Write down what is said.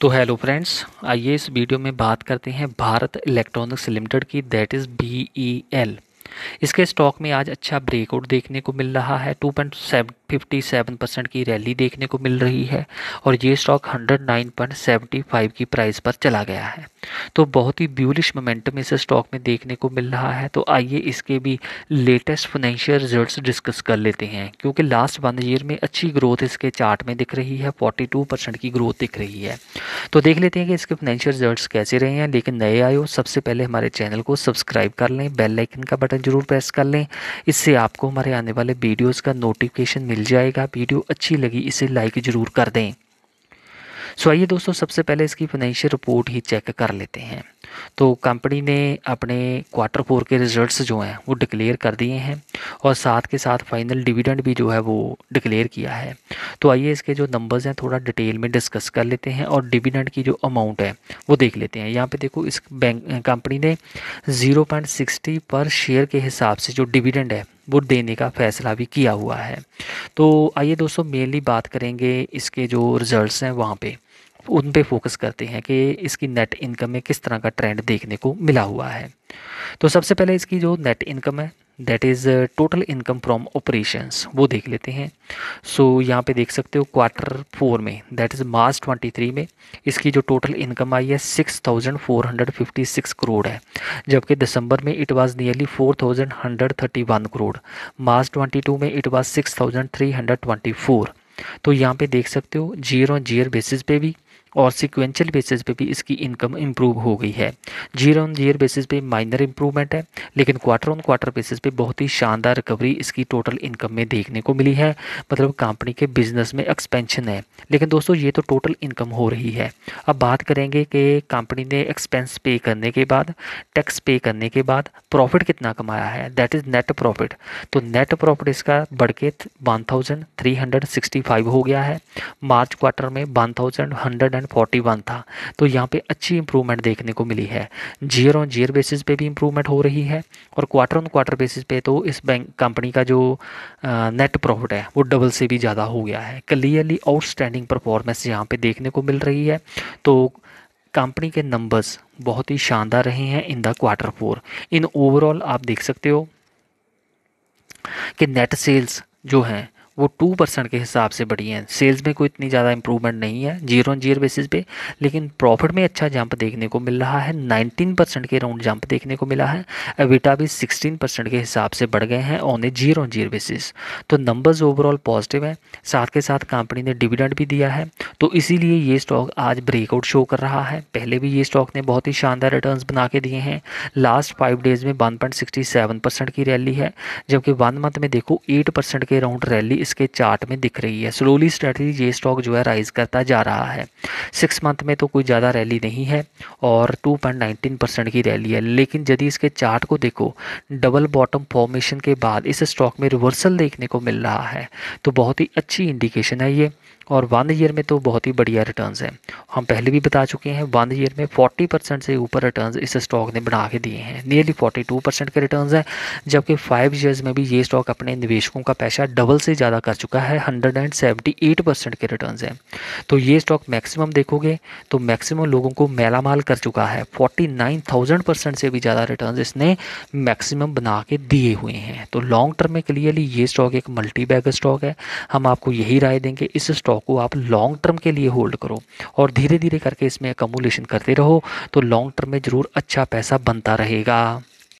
तो hello friends आइए इस वीडियो में बात करते हैं भारत इलेक्ट्रॉनिक्स लिमिटेड की that is B E L इसके स्टॉक में आज अच्छा ब्रेकआउट देखने को मिल रहा है two point fifty seven percent की रैली देखने को मिल रही है और ये stock hundred nine point seventy five की प्राइस पर चला गया है तो बहुत ही ब्यूलिश मोमेंटम इसे स्टॉक में देखने को मिल रहा है तो आइए इसके भी लेटेस्ट फाइनेंशियल रिजल्ट्स डिस्कस कर लेते हैं क्योंकि लास्ट वन ईयर में अच्छी ग्रोथ इसके चार्ट में दिख रही है टू परसेंट की ग्रोथ दिख रही है तो देख लेते हैं कि इसके फाइनेंशियल रिजल्ट्स कैसे रहे हैं लेकिन नए आए हो सबसे पहले हमारे चैनल को सब्सक्राइब कर लें बेल लाइकन का बटन जरूर प्रेस कर लें इससे आपको हमारे आने वाले वीडियोज़ का नोटिफिकेशन मिल जाएगा वीडियो अच्छी लगी इसे लाइक ज़रूर कर दें सो आइए दोस्तों सबसे पहले इसकी फाइनेंशियल रिपोर्ट ही चेक कर लेते हैं तो कंपनी ने अपने क्वार्टर फोर के रिजल्ट्स जो हैं वो डिक्लेयर कर दिए हैं और साथ के साथ फाइनल डिविडेंड भी जो है वो डिक्लेयर किया है तो आइए इसके जो नंबर्स हैं थोड़ा डिटेल में डिस्कस कर लेते हैं और डिविडेंड की जो अमाउंट है वो देख लेते हैं यहाँ पे देखो इस बैंक कंपनी ने 0.60 पर शेयर के हिसाब से जो डिविडेंड है वोट देने का फ़ैसला भी किया हुआ है तो आइए दोस्तों मेनली बात करेंगे इसके जो रिज़ल्ट हैं वहाँ पर उन पे फोकस करते हैं कि इसकी नेट इनकम में किस तरह का ट्रेंड देखने को मिला हुआ है तो सबसे पहले इसकी जो नेट इनकम है that is total income from operation वो देख लेते हैं सो so, यहाँ पे देख सकते हो क्वार्टर फोर में that is March twenty three में इसकी जो टोटल इनकम आई है six thousand four hundred fifty six crore है जबकि दिसंबर में it was nearly four thousand hundred thirty one crore March twenty two में it was six thousand three hundred twenty four तो यहाँ पे देख सकते हो जीयर ऑन जीयर बेसिस पे भी और सिक्वेंशियल बेसिस पे भी इसकी इनकम इम्प्रूव हो गई है जीर ऑन जीर बेसिस पे माइनर इम्प्रूवमेंट है लेकिन क्वार्टर ऑन क्वार्टर बेसिस पे बहुत ही शानदार रिकवरी इसकी टोटल इनकम में देखने को मिली है मतलब कंपनी के बिजनेस में एक्सपेंशन है लेकिन दोस्तों ये तो टोटल इनकम हो रही है अब बात करेंगे कि कंपनी ने एक्सपेंस पे करने के बाद टैक्स पे करने के बाद प्रॉफिट कितना कमाया है दैट इज़ नेट प्रॉफिट तो नेट प्रॉफिट इसका बढ़ के वन हो गया है मार्च क्वार्टर में वन थाउजेंड हंड्रेड 141 था तो यहाँ पे अच्छी इंप्रूवमेंट देखने को मिली है जीयर ऑन जीयर बेसिस पे भी इंप्रूवमेंट हो रही है और क्वार्टर ऑन क्वार्टर बेसिस पे तो इस बैंक कंपनी का जो नेट प्रॉफिट है वो डबल से भी ज़्यादा हो गया है क्लियरली आउटस्टैंडिंग परफॉर्मेंस यहाँ पर देखने को मिल रही है तो कंपनी के नंबर्स बहुत ही शानदार रहे हैं in the quarter four in overall आप देख सकते हो कि नेट सेल्स जो हैं वो टू परसेंट के हिसाब से बढ़ी हैं सेल्स में कोई इतनी ज़्यादा इंप्रूवमेंट नहीं है जीरो ऑन जीरो बेसिस पे लेकिन प्रॉफिट में अच्छा जंप देखने को मिल रहा है नाइनटीन परसेंट के अराउंड जंप देखने को मिला है एविटा भी सिक्सटीन परसेंट के हिसाब से बढ़ गए हैं on a zero on zero basis तो नंबर्स ओवरऑल पॉजिटिव हैं साथ के साथ कंपनी ने डिविडेंड भी दिया है तो इसीलिए ये स्टॉक आज ब्रेकआउट शो कर रहा है पहले भी ये स्टॉक ने बहुत ही शानदार रिटर्न बना के दिए हैं लास्ट फाइव डेज़ में वन की रैली है जबकि वन मंथ में देखो एट के अराउंड रैली इसके चार्ट में दिख रही है स्लोली स्ट्रेटजी ये स्टॉक जो है राइज करता जा रहा है सिक्स मंथ में तो कोई ज़्यादा रैली नहीं है और टू परसेंट की रैली है लेकिन यदि इसके चार्ट को देखो डबल बॉटम फॉर्मेशन के बाद इस स्टॉक में रिवर्सल देखने को मिल रहा है तो बहुत ही अच्छी इंडिकेशन है ये और वन ईयर में तो बहुत ही बढ़िया रिटर्न है हम पहले भी बता चुके हैं वन ईयर में 40 परसेंट से ऊपर रिटर्न इस स्टॉक ने बना के दिए हैं नियरली 42 परसेंट के रिटर्न हैं जबकि फाइव ईयर्स में भी ये स्टॉक अपने निवेशकों का पैसा डबल से ज़्यादा पूरा कर चुका है 178 परसेंट के रिटर्न हैं तो ये स्टॉक मैक्सिमम देखोगे तो मैक्सिमम लोगों को मेला माल कर चुका है 49,000 परसेंट से भी ज़्यादा रिटर्न इसने मैक्सिमम बना के दिए हुए हैं तो लॉन्ग टर्म में क्लियरली ये स्टॉक एक मल्टी स्टॉक है हम आपको यही राय देंगे इस स्टॉक को आप लॉन्ग टर्म के लिए होल्ड करो और धीरे धीरे करके इसमें अकोमोलेशन करते रहो तो लॉन्ग टर्म में ज़रूर अच्छा पैसा बनता रहेगा